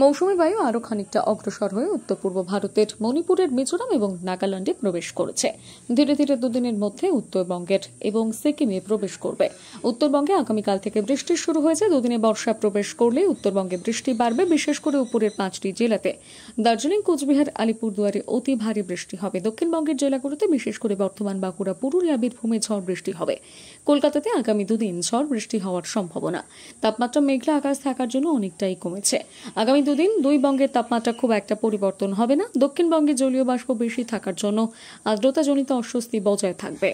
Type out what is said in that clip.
মৌসুমী বায়ু আরও খানিকটা অগ্রসর হয়ে উত্তর পূর্ব ভারতের মণিপুরের মিজোরাম এবং নাগাল্যান্ডে প্রবেশ করেছে ধীরে ধীরে দুদিনের মধ্যে উত্তরবঙ্গের এবং সিকিমে প্রবেশ করবে উত্তরবঙ্গে আগামীকাল থেকে বৃষ্টি শুরু হয়েছে দুদিনে বর্ষা প্রবেশ করলে উত্তরবঙ্গে বৃষ্টি বাড়বে বিশেষ করে উপরের পাঁচটি জেলাতে দার্জিলিং কোচবিহার আলিপুরদুয়ারে অতি ভারী বৃষ্টি হবে দক্ষিণবঙ্গের জেলাগুলোতে বিশেষ করে বর্তমান বাঁকুড়া পুরুলিয়া বীরভূমে ঝড় বৃষ্টি হবে কলকাতাতে আগামী দুদিন ঝড় বৃষ্টি হওয়ার সম্ভাবনা তাপমাত্রা মেঘলা আকাশ থাকার জন্য অনেকটাই কমেছে আগামী আগামী দুদিন দুই বঙ্গের তাপমাত্রা খুব একটা পরিবর্তন হবে না দক্ষিণবঙ্গে জলীয় বাষ্প বেশি থাকার জন্য আর্দ্রতাজনিত অস্বস্তি বজায় থাকবে